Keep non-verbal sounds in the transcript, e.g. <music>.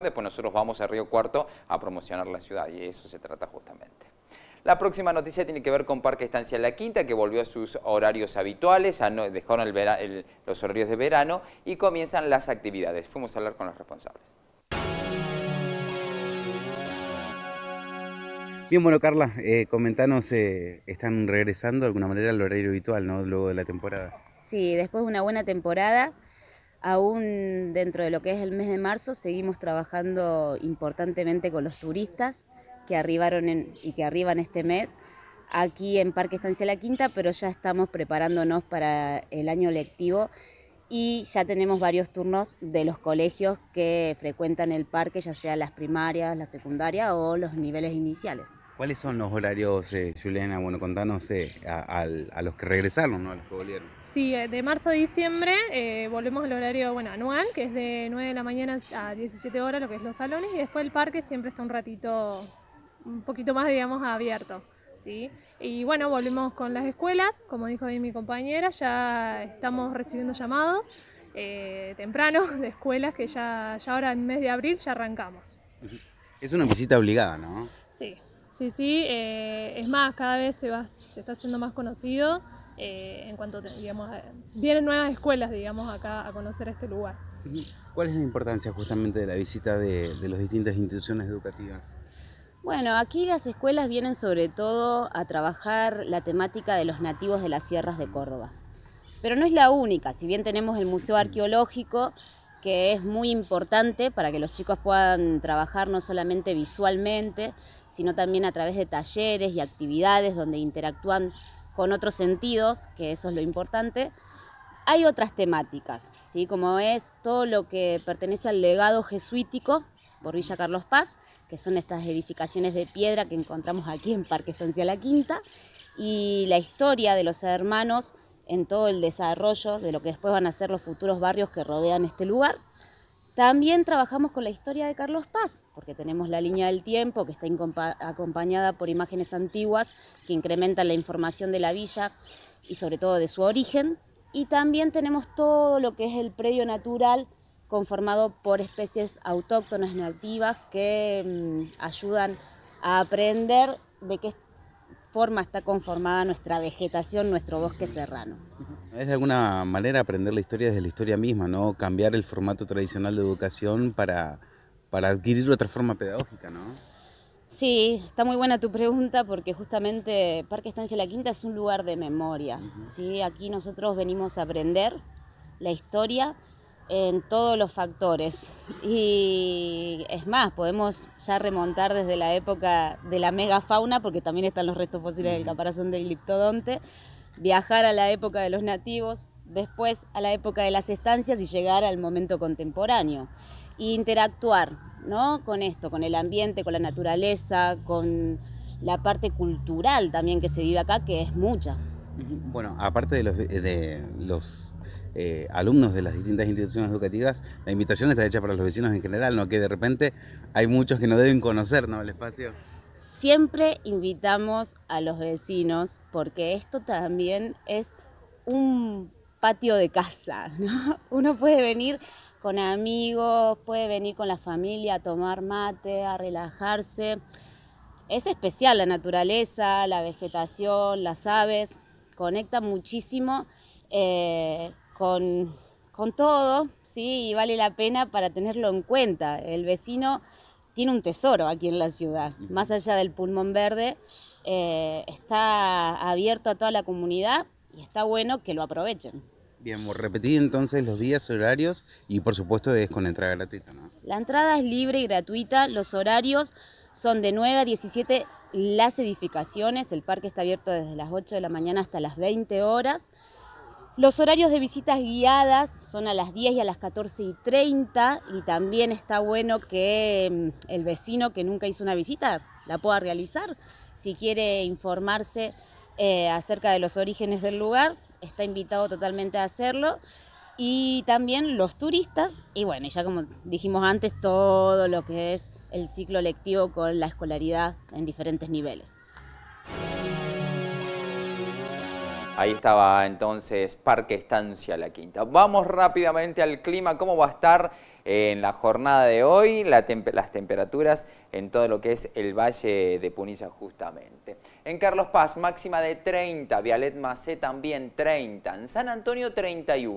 Después nosotros vamos a Río Cuarto a promocionar la ciudad y eso se trata justamente. La próxima noticia tiene que ver con Parque Estancia La Quinta, que volvió a sus horarios habituales, dejaron los horarios de verano y comienzan las actividades. Fuimos a hablar con los responsables. Bien, bueno, Carla, eh, comentanos, eh, ¿están regresando de alguna manera al horario habitual, no? Luego de la temporada. Sí, después de una buena temporada, Aún dentro de lo que es el mes de marzo seguimos trabajando importantemente con los turistas que arribaron y que arriban este mes aquí en Parque Estancia La Quinta, pero ya estamos preparándonos para el año lectivo y ya tenemos varios turnos de los colegios que frecuentan el parque, ya sea las primarias, la secundaria o los niveles iniciales. ¿Cuáles son los horarios, eh, Juliana? Bueno, contanos eh, a, los que regresaron, ¿no? A los que volvieron. Sí, eh, de marzo a diciembre volvemos al horario bueno, anual, que es de 9 de la mañana a 17 horas, lo que es los salones, y después el parque siempre está un ratito, un poquito más, digamos, abierto. ¿sí? Y bueno, volvemos con las escuelas, como dijo mi compañera, ya estamos recibiendo llamados temprano <laughs> de escuelas que ya, ya ahora en mes de abril ya arrancamos. Es una visita obligada, ¿no? Sí, Sí, sí, eh, es más, cada vez se, va, se está haciendo más conocido eh, en cuanto, digamos, vienen nuevas escuelas, digamos, acá a conocer este lugar. ¿Cuál es la importancia justamente de la visita de, de las distintas instituciones educativas? Bueno, aquí las escuelas vienen sobre todo a trabajar la temática de los nativos de las sierras de Córdoba. Pero no es la única, si bien tenemos el Museo Arqueológico, que es muy importante para que los chicos puedan trabajar no solamente visualmente, sino también a través de talleres y actividades donde interactúan con otros sentidos, que eso es lo importante. Hay otras temáticas, ¿sí? como es todo lo que pertenece al legado jesuítico por Villa Carlos Paz, que son estas edificaciones de piedra que encontramos aquí en Parque Estancia La Quinta, y la historia de los hermanos en todo el desarrollo de lo que después van a ser los futuros barrios que rodean este lugar. También trabajamos con la historia de Carlos Paz, porque tenemos la línea del tiempo que está acompañada por imágenes antiguas que incrementan la información de la villa y sobre todo de su origen. Y también tenemos todo lo que es el predio natural conformado por especies autóctonas nativas que mm, ayudan a aprender de qué forma está conformada nuestra vegetación, nuestro bosque serrano. Es de alguna manera aprender la historia desde la historia misma, ¿no? Cambiar el formato tradicional de educación para, para adquirir otra forma pedagógica, ¿no? Sí, está muy buena tu pregunta porque justamente Parque Estancia La Quinta es un lugar de memoria, ¿sí? Aquí nosotros venimos a aprender la historia en todos los factores. Y es más, podemos ya remontar desde la época de la megafauna, porque también están los restos fósiles del caparazón del gliptodonte, viajar a la época de los nativos, después a la época de las estancias y llegar al momento contemporáneo. Y e interactuar ¿no? con esto, con el ambiente, con la naturaleza, con la parte cultural también que se vive acá, que es mucha. Bueno, aparte de los eh, alumnos de las distintas instituciones educativas, la invitación está hecha para los vecinos en general, ¿no? Que de repente hay muchos que no deben conocer, ¿no? El espacio. Siempre invitamos a los vecinos porque esto también es un patio de casa, ¿no? <laughs> Uno puede venir con amigos, puede venir con la familia a tomar mate, a relajarse. Es especial la naturaleza, la vegetación, las aves, conecta muchísimo eh, con, con todo, ¿sí? Y vale la pena para tenerlo en cuenta. El vecino tiene un tesoro aquí en la ciudad, más allá del pulmón verde, eh, está abierto a toda la comunidad y está bueno que lo aprovechen. Bien, repetí entonces los días, horarios y por supuesto es con entrada gratuita, ¿no? La entrada es libre y gratuita, los horarios son de 9 a 17 las edificaciones, el parque está abierto desde las 8 de la mañana hasta las 20 horas. Los horarios de visitas guiadas son a las 10 y a las 14 y 30 y también está bueno que mm, el vecino que nunca hizo una visita la pueda realizar. Si quiere informarse eh, acerca de los orígenes del lugar, está invitado totalmente a hacerlo. Y también los turistas, y bueno, ya como dijimos antes, todo lo que es el ciclo lectivo con la escolaridad en diferentes niveles. Ahí estaba entonces Parque Estancia La Quinta. Vamos rápidamente al clima, cómo va a estar eh, en la jornada de hoy, las temperaturas en todo lo que es el Valle de Punilla justamente. En Carlos Paz, máxima de 30, Vialet Macé también 30, en San Antonio 31.